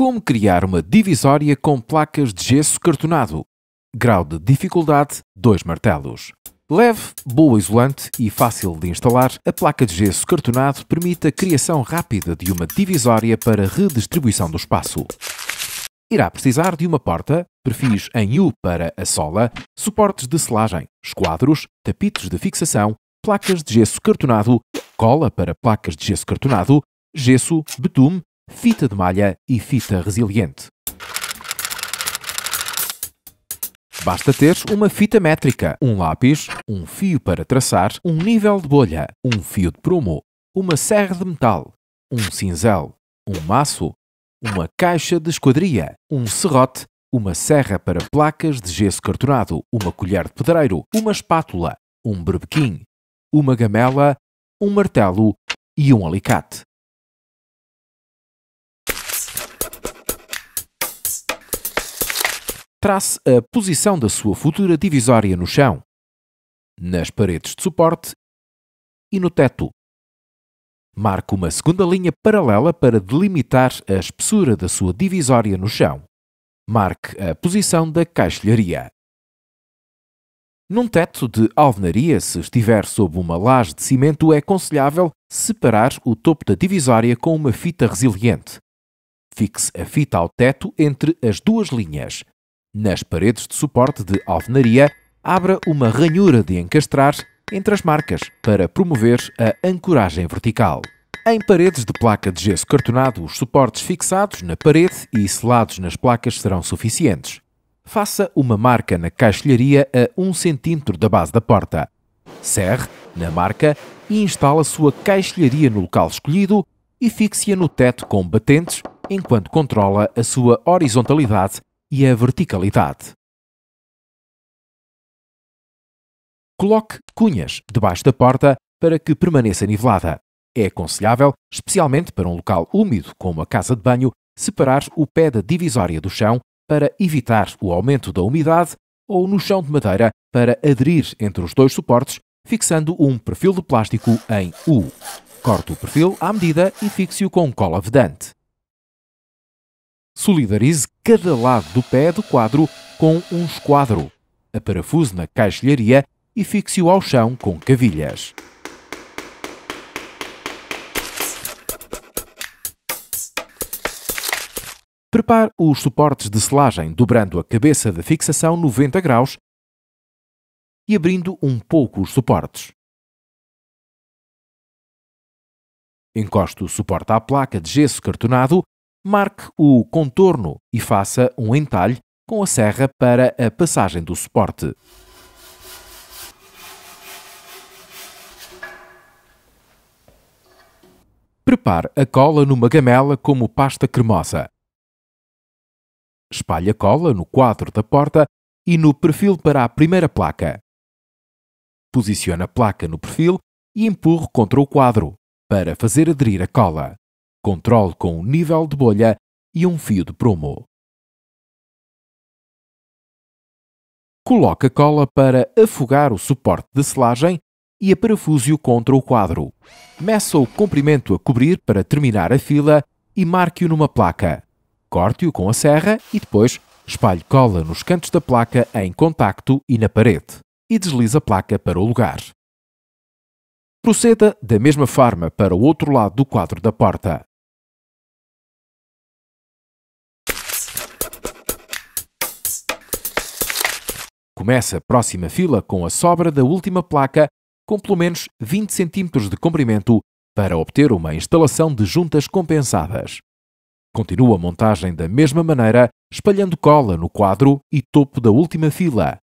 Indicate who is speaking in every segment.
Speaker 1: Como criar uma divisória com placas de gesso cartonado. Grau de dificuldade: 2 martelos. Leve, boa isolante e fácil de instalar, a placa de gesso cartonado permite a criação rápida de uma divisória para redistribuição do espaço. Irá precisar de uma porta, perfis em U para a sola, suportes de selagem, esquadros, tapetes de fixação, placas de gesso cartonado, cola para placas de gesso cartonado, gesso, betume fita de malha e fita resiliente. Basta teres uma fita métrica, um lápis, um fio para traçar, um nível de bolha, um fio de prumo, uma serra de metal, um cinzel, um maço, uma caixa de esquadria, um serrote, uma serra para placas de gesso cartonado, uma colher de pedreiro, uma espátula, um berbequim, uma gamela, um martelo e um alicate. trace a posição da sua futura divisória no chão, nas paredes de suporte e no teto. Marque uma segunda linha paralela para delimitar a espessura da sua divisória no chão. Marque a posição da caixilharia. Num teto de alvenaria, se estiver sob uma laje de cimento, é aconselhável separar o topo da divisória com uma fita resiliente. Fixe a fita ao teto entre as duas linhas. Nas paredes de suporte de alvenaria, abra uma ranhura de encastrar entre as marcas para promover a ancoragem vertical. Em paredes de placa de gesso cartonado, os suportes fixados na parede e selados nas placas serão suficientes. Faça uma marca na caixilharia a 1 cm da base da porta. Serre na marca e instale a sua caixilharia no local escolhido e fixe-a no teto com batentes enquanto controla a sua horizontalidade e a verticalidade. Coloque cunhas debaixo da porta para que permaneça nivelada. É aconselhável, especialmente para um local úmido como a casa de banho, separar o pé da divisória do chão para evitar o aumento da umidade ou no chão de madeira para aderir entre os dois suportes, fixando um perfil de plástico em U. Corte o perfil à medida e fixe-o com cola vedante. Solidarize cada lado do pé do quadro com um esquadro. Aparafuse na caixilharia e fixe-o ao chão com cavilhas. Prepare os suportes de selagem dobrando a cabeça da fixação 90 graus e abrindo um pouco os suportes. Encoste o suporte à placa de gesso cartonado Marque o contorno e faça um entalhe com a serra para a passagem do suporte. Prepare a cola numa gamela como pasta cremosa. Espalhe a cola no quadro da porta e no perfil para a primeira placa. Posicione a placa no perfil e empurre contra o quadro para fazer aderir a cola controle com o nível de bolha
Speaker 2: e um fio de promo.
Speaker 1: Coloque a cola para afogar o suporte de selagem e a parafuso contra o quadro. Meça o comprimento a cobrir para terminar a fila e marque-o numa placa. Corte-o com a serra e depois espalhe cola nos cantos da placa em contacto e na parede e deslize a placa para o lugar. Proceda
Speaker 2: da mesma forma para o outro lado do quadro da porta.
Speaker 1: Começa a próxima fila com a sobra da última placa, com pelo menos 20 cm de comprimento, para obter uma instalação de juntas compensadas. Continua a montagem da mesma maneira, espalhando cola no quadro e topo da última fila.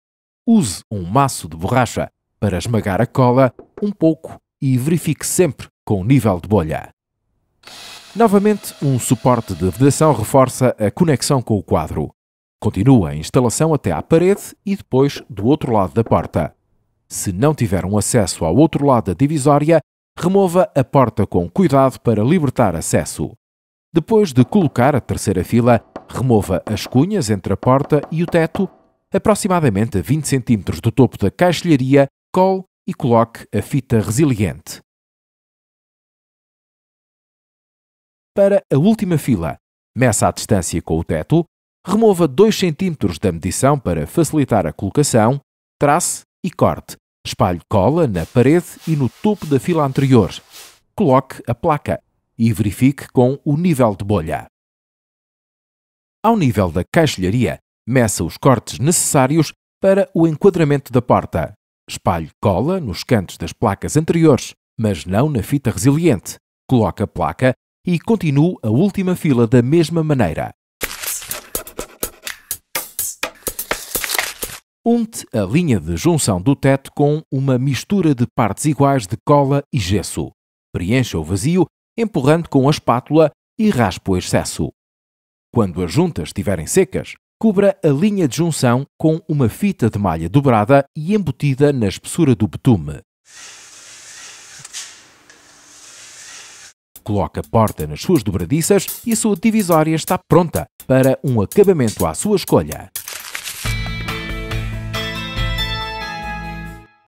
Speaker 1: Use um maço de borracha para esmagar a cola um pouco e verifique sempre com o nível de bolha. Novamente, um suporte de vedação reforça a conexão com o quadro. Continua a instalação até à parede e depois do outro lado da porta. Se não tiver um acesso ao outro lado da divisória, remova a porta com cuidado para libertar acesso. Depois de colocar a terceira fila, remova as cunhas entre a porta e o teto, aproximadamente a 20 cm do topo da caixilharia, col e coloque a fita resiliente.
Speaker 2: para a última fila.
Speaker 1: Meça a distância com o teto, remova 2 cm da medição para facilitar a colocação, trace e corte. Espalhe cola na parede e no topo da fila anterior. Coloque a placa e verifique com o nível de bolha. Ao nível da caixilharia, meça os cortes necessários para o enquadramento da porta. Espalhe cola nos cantos das placas anteriores, mas não na fita resiliente. Coloque a placa e continuo a última fila da mesma maneira. Unte a linha de junção do teto com uma mistura de partes iguais de cola e gesso. Preencha o vazio, empurrando com a espátula e raspa o excesso. Quando as juntas estiverem secas, cubra a linha de junção com uma fita de malha dobrada e embutida na espessura do betume. coloca porta nas suas dobradiças e a sua divisória está pronta para um acabamento à sua escolha.